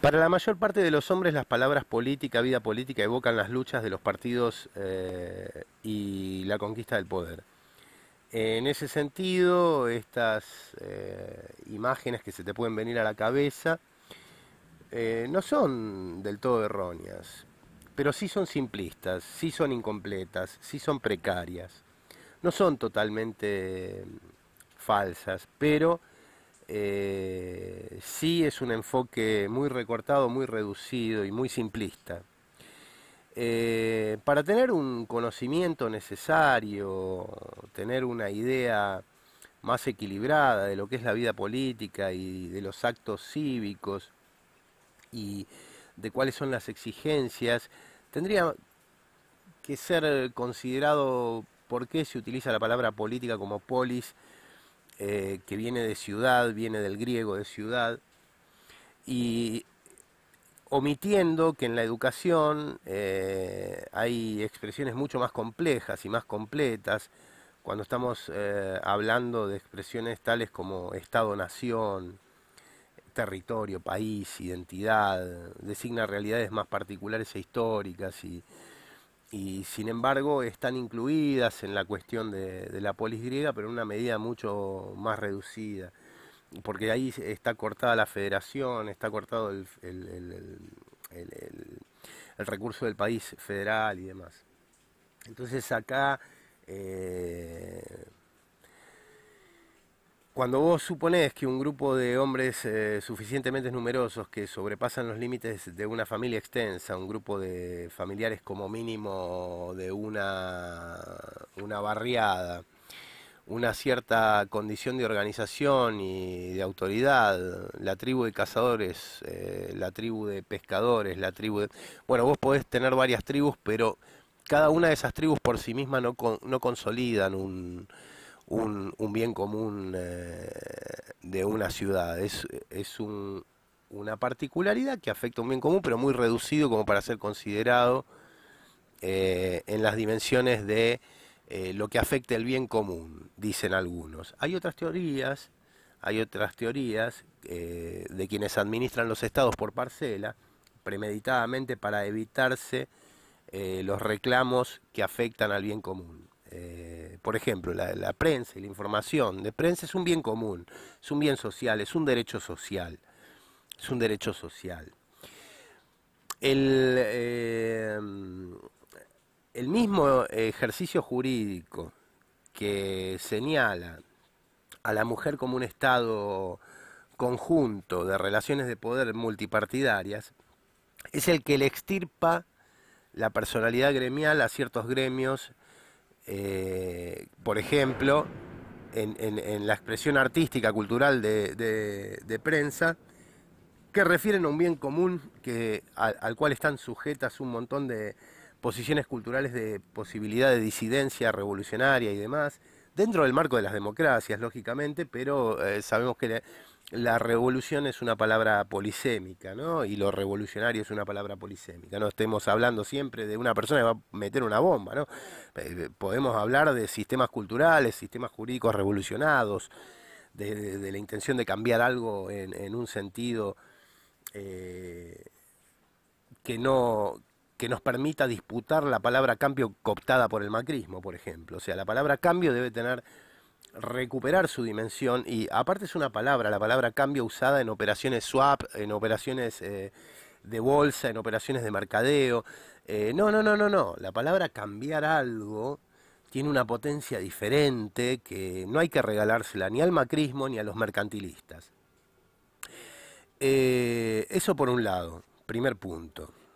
Para la mayor parte de los hombres las palabras política, vida política evocan las luchas de los partidos eh, y la conquista del poder. En ese sentido, estas eh, imágenes que se te pueden venir a la cabeza eh, no son del todo erróneas, pero sí son simplistas, sí son incompletas, sí son precarias. No son totalmente falsas, pero eh, sí es un enfoque muy recortado, muy reducido y muy simplista. Eh, para tener un conocimiento necesario, tener una idea más equilibrada de lo que es la vida política y de los actos cívicos y de cuáles son las exigencias, tendría que ser considerado por qué se utiliza la palabra política como polis eh, que viene de ciudad, viene del griego de ciudad, y omitiendo que en la educación eh, hay expresiones mucho más complejas y más completas cuando estamos eh, hablando de expresiones tales como Estado-nación, territorio, país, identidad, designa realidades más particulares e históricas y y sin embargo están incluidas en la cuestión de, la polis griega, pero en una medida mucho más reducida, porque ahí está cortada la federación, está cortado el, el, recurso del país federal y demás. Entonces acá... Eh, cuando vos suponés que un grupo de hombres eh, suficientemente numerosos que sobrepasan los límites de una familia extensa, un grupo de familiares como mínimo de una, una barriada, una cierta condición de organización y de autoridad, la tribu de cazadores, eh, la tribu de pescadores, la tribu de... Bueno, vos podés tener varias tribus, pero cada una de esas tribus por sí misma no, no consolidan un un, bien común eh, de una ciudad. Es, una particularidad que afecta a un bien común, pero muy reducido como para ser considerado eh, en las dimensiones de eh, lo que afecta el bien común, dicen algunos. Hay otras teorías, hay otras teorías de quienes administran los estados por parcela, premeditadamente para evitarse los reclamos que afectan al bien común por ejemplo, la, prensa y la información de prensa es un bien común, es un bien social, es un derecho social, es un derecho social. El, eh, el mismo ejercicio jurídico que señala a la mujer como un estado conjunto de relaciones de poder multipartidarias es el que le extirpa la personalidad gremial a ciertos gremios eh, por ejemplo, en, la expresión artística, cultural de, prensa, que refieren a un bien común que, al, cual están sujetas un montón de posiciones culturales de posibilidad de disidencia revolucionaria y demás, dentro del marco de las democracias, lógicamente, pero eh, sabemos que la revolución es una palabra polisémica, ¿no? Y lo revolucionario es una palabra polisémica. No estemos hablando siempre de una persona que va a meter una bomba, ¿no? Eh, podemos hablar de sistemas culturales, sistemas jurídicos revolucionados, de, la intención de cambiar algo en, un sentido eh, que no que nos permita disputar la palabra cambio cooptada por el macrismo, por ejemplo. O sea, la palabra cambio debe tener recuperar su dimensión y aparte es una palabra, la palabra cambio usada en operaciones swap, en operaciones de bolsa, en operaciones de mercadeo. no, no, no, no, no. La palabra cambiar algo tiene una potencia diferente que no hay que regalársela ni al macrismo ni a los mercantilistas. eso por un lado, primer punto.